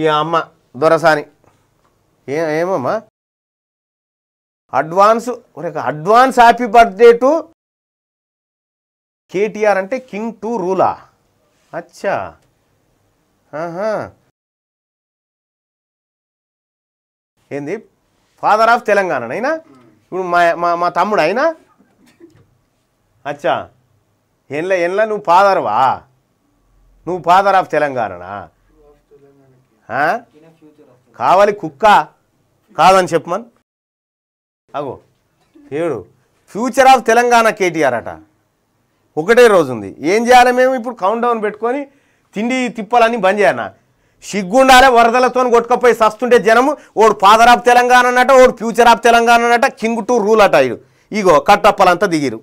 ఈ అమ్మ దొరసాని ఏ ఏమమ్మా advance advance happy birthday to KTR అంటే కింగ్ టు రూలా అచ్చా ఏంది ఫాదర్ ఆఫ్ తెలంగాణ అయినా ఇప్పుడు మా మా మా తమ్ముడు అయినా అచ్చా ఎన్లా ఎన్లా నువ్వు ఫాదర్వా నువ్వు ఫాదర్ ఆఫ్ తెలంగాణనా కావాలి కుక్క కాదని చెప్పమని అగో ఏడు ఫ్యూచర్ ఆఫ్ తెలంగాణ కేటీఆర్ అట ఒకటే రోజు ఉంది ఏం చేయాలి మేము ఇప్పుడు కౌంట్ డౌన్ పెట్టుకొని తిండి తిప్పాలని బంద్ చేయనా సిగ్గుండాలే వరదలతో కొట్టుకపోయి సస్తుంటే జనము ఓడు ఫాదర్ ఆఫ్ తెలంగాణ అన్నట ఓడు ఫ్యూచర్ ఆఫ్ తెలంగాణ అన్నట కింగ్ టు రూల్ అట ఇగో కట్టప్పలంతా దిగిరు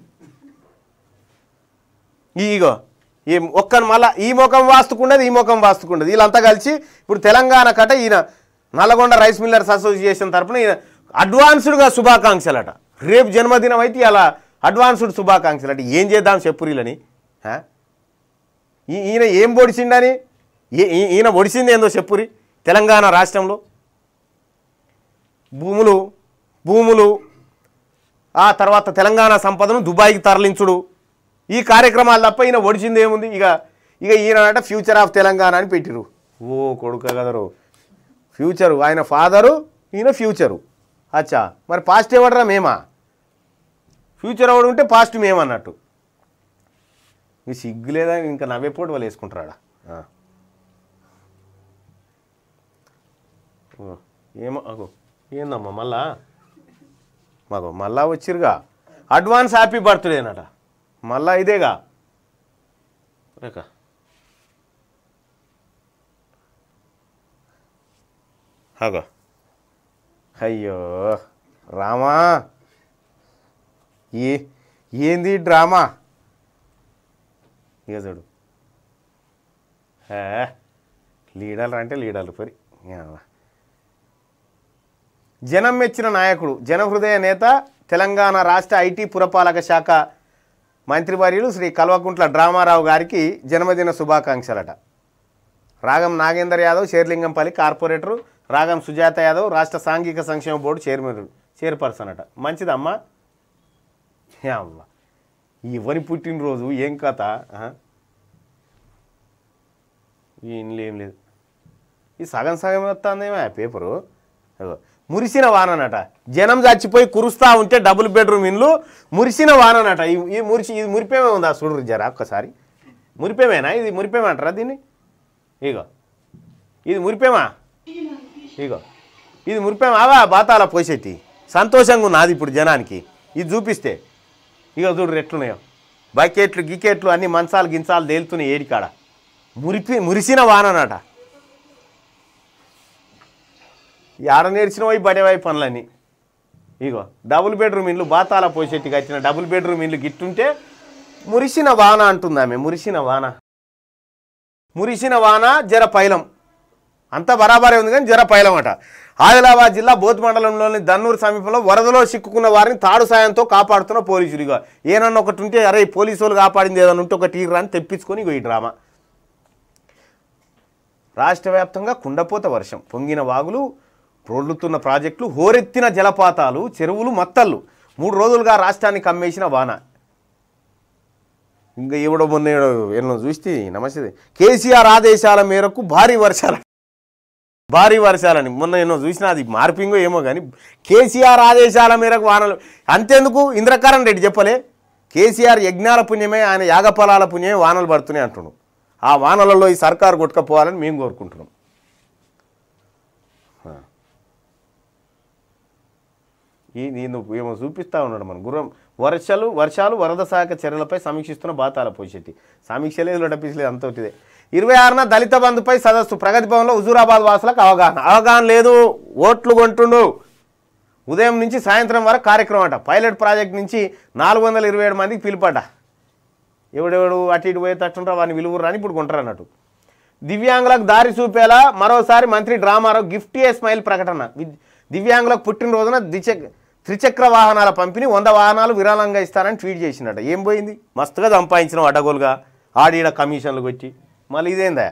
ఇగో ఈ ఒక్క మళ్ళా ఈ ముఖం వాస్తుకున్నది ఈ ముఖం వాస్తుకున్నది వీళ్ళంతా కలిసి ఇప్పుడు తెలంగాణ కట ఈయన నల్లగొండ రైస్ మిల్లర్స్ అసోసియేషన్ తరఫున ఈయన అడ్వాన్స్డ్గా శుభాకాంక్షలట రేపు జన్మదినం అయితే అలా అడ్వాన్స్డ్ శుభాకాంక్షలు అంటే ఏం చేద్దాం చెప్పురీలని ఈయన ఏం ఒడిసిండని ఈయన ఒడిసింది ఏందో చెప్పురి తెలంగాణ రాష్ట్రంలో భూములు భూములు ఆ తర్వాత తెలంగాణ సంపదను దుబాయ్కి తరలించుడు ఈ కార్యక్రమాలు తప్ప ఈయన ఒడిచింది ఏముంది ఇక ఇక ఈయన అంటే ఫ్యూచర్ ఆఫ్ తెలంగాణ అని పెట్టిరు ఓ కొడుక కదరు ఫ్యూచరు ఆయన ఫాదరు ఈయన ఫ్యూచరు అచ్చా మరి పాస్ట్ ఇవ్వడరా మేమా ఫ్యూచర్ అవ్వడం ఉంటే పాస్ట్ మేమన్నట్టు మీ సిగ్గు లేదా ఇంకా నవ్వేపోటు వాళ్ళు వేసుకుంటారా ఏమో అగో ఏందమ్మా మళ్ళా మాకు మళ్ళా వచ్చిరుగా అడ్వాన్స్ హ్యాపీ బర్త్డేనట మళ్ళా ఇదేగా అగో అయ్యో రామా ఏ ఏంది డ్రామా ఇక చూడు లీడర్లు అంటే లీడర్లు పరి జనం మెచ్చిన నాయకుడు జనహృదయ నేత తెలంగాణ రాష్ట్ర ఐటీ పురపాలక శాఖ మంత్రివర్యులు శ్రీ కల్వకుంట్ల డ్రామారావు గారికి జన్మదిన శుభాకాంక్షలట రాగం నాగేందర్ యాదవ్ షేర్లింగంపల్లి కార్పొరేటరు రాగం సుజాత యాదవ్ రాష్ట్ర సాంఘిక సంక్షేమ బోర్డు చైర్మన్ చైర్పర్సన్ అట మంచిదమ్మా ఈ ఎవరి పుట్టినరోజు ఏం కథ ఏం లేదు ఈ సగం సగం వస్తుందేమో ఆ పేపరు మురిసిన వాననట జనం చచ్చిపోయి కురుస్తా ఉంటే డబుల్ బెడ్రూమ్ ఇండ్లు మురిసిన వాననట ఈ మురిసి ఇది మురిపేమే ఉందా చూడరు జరా ఒక్కసారి మురిపేమేనా ఇది మురిపేమంటారా దీన్ని ఇగో ఇది మురిపేమా ఇగో ఇది మురిపేమావా బాతాల పోసేటి సంతోషంగా ఉన్నది ఇప్పుడు జనానికి ఇది చూపిస్తే ఇగో చూడు ఎట్లున్నాయో బకెట్లు గికెట్లు అన్ని మంచాలు గించాలు తేలుతున్నాయి ఏడికాడ మురిపి మురిసిన వాననట ఆడ నేర్చినవి పడేవాయి పనులని ఇగో డబుల్ బెడ్రూమ్ ఇండ్లు బాతాల పోసేట్టు కట్టిన డబుల్ బెడ్రూమ్ ఇండ్లు గిట్టుంటే మురిసిన వాన అంటుంది ఆమె మురిసిన వాన మురిసిన వాన జర పైలం అంతా బరాబరే ఉంది కానీ జర పైలం అట ఆదిలాబాద్ జిల్లా బోధ్ మండలంలోని దన్నూరు సమీపంలో వరదలో చిక్కుకున్న వారిని తాడు సాయంతో కాపాడుతున్న పోలీసులు ఇక ఏనన్నా ఒకటి ఉంటే అరే పోలీసు వాళ్ళు కాపాడింది ఏదన్నా ఉంటే ఒకటి అని తెప్పించుకొని ఇగో ఈ డ్రామా రాష్ట్ర వ్యాప్తంగా కుండపోత వర్షం పొంగిన వాగులు రోడ్లుతున్న ప్రాజెక్టులు హోరెత్తిన జలపాతాలు చెరువులు మత్తళ్ళు మూడు రోజులుగా రాష్ట్రాన్ని కమ్మేసిన వాన ఇంకా ఇవ్వడం మొన్న ఎన్నో చూస్తే నమస్తే కేసీఆర్ ఆదేశాల మేరకు భారీ వర్షాల భారీ వర్షాలని మొన్న ఎన్నో చూసినా అది మార్పింగో ఏమో కానీ కేసీఆర్ ఆదేశాల మేరకు వానలు అంతేందుకు ఇంద్రకరణ్ రెడ్డి చెప్పలే కేసీఆర్ యజ్ఞాల పుణ్యమే ఆయన యాగఫలాల పుణ్యమే వానలు పడుతున్నాయి అంటున్నాడు ఆ వానలలో ఈ సర్కారు కొట్టుకపోవాలని మేము కోరుకుంటున్నాం ఈ నేను ఏమో చూపిస్తూ ఉన్నాడు మన గుర్రం వర్షాలు వర్షాలు వరద శాఖ చర్యలపై సమీక్షిస్తున్న బాతాల పోషెట్టి సమీక్ష లేదు నడిపించలేదు అంత ఒకటిదే ఇరవై ఆరున దళిత బంధుపై సదస్సు ప్రగతి భవన్లో హుజూరాబాద్ వాసులకు అవగాహన అవగాహన లేదు ఓట్లు కొంటుండు ఉదయం నుంచి సాయంత్రం వరకు కార్యక్రమం అట పైలట్ ప్రాజెక్ట్ నుంచి నాలుగు వందల ఇరవై ఏడు మందికి పిలుపట ఎవడెవడు అటు ఇటు పోయేటట్టుంటారు వాడిని విలువరు అని ఇప్పుడు కొంటారు అన్నట్టు దివ్యాంగులకు దారి చూపేలా మరోసారి మంత్రి డ్రామారావు గిఫ్ట్ ఏ స్మైల్ ప్రకటన దివ్యాంగులకు పుట్టినరోజున ద్విచక్ర త్రిచక్ర వాహనాల పంపిణీ వంద వాహనాలు విరాళంగా ఇస్తారని ట్వీట్ చేసినట ఏం పోయింది మస్తుగా సంపాదించిన అడగోలుగా ఆడిడ కమిషన్లు కొట్టి మళ్ళీ ఇదేందా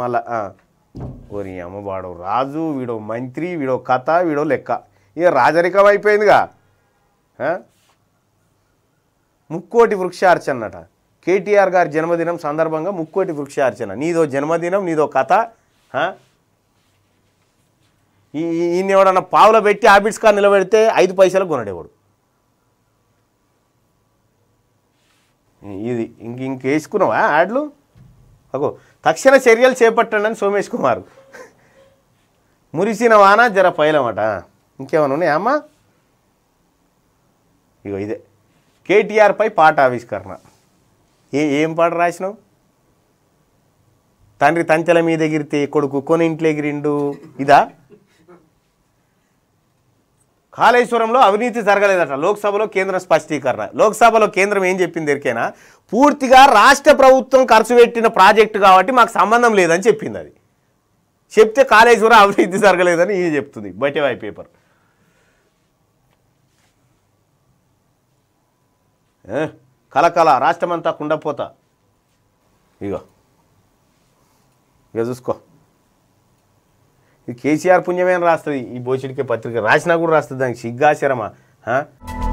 మళ్ళా ఓరి అమ్మ వాడు రాజు వీడో మంత్రి వీడో కథ వీడో లెక్క ఇక రాజరికం అయిపోయిందిగా ముక్కోటి వృక్షార్చన అన్నట కేటీఆర్ గారి జన్మదినం సందర్భంగా ముక్కోటి వృక్షార్చన నీదో జన్మదినం నీదో కథ ఈయన ఎవడన్నా పావులో పెట్టి ఆఫీస్ కార్ నిలబెడితే ఐదు పైసలు కొనడేవాడు ఇది ఇంక ఇంక వేసుకున్నావా యాడ్లు అగో తక్షణ చర్యలు చేపట్టండి అని సోమేష్ కుమార్ మురిసిన వాన జర పైలమాట ఇంకేమైనా ఉన్నాయా అమ్మా ఇగో ఇదే కేటీఆర్పై పాట ఆవిష్కరణ ఏ ఏం పాట రాసినావు తండ్రి తంచెల మీద ఎగిరితే కొడుకు కొనింట్లో ఎగిరిండు ఇదా కాళేశ్వరంలో అవినీతి జరగలేదట లోక్సభలో కేంద్రం స్పష్టీకరణ లోక్సభలో కేంద్రం ఏం చెప్పింది ఎరికైనా పూర్తిగా రాష్ట్ర ప్రభుత్వం ఖర్చు పెట్టిన ప్రాజెక్టు కాబట్టి మాకు సంబంధం లేదని చెప్పింది అది చెప్తే కాళేశ్వరం అవినీతి జరగలేదని ఈ చెప్తుంది బయటవాయి పేపర్ కలకల రాష్ట్రమంతా కుండపోతా ఇగో ఇక చూసుకో కేసీఆర్ పుణ్యమైన రాస్తుంది ఈ బోచిడికే పత్రిక రాసినా కూడా రాస్తుంది దానికి సిగ్గాశరమా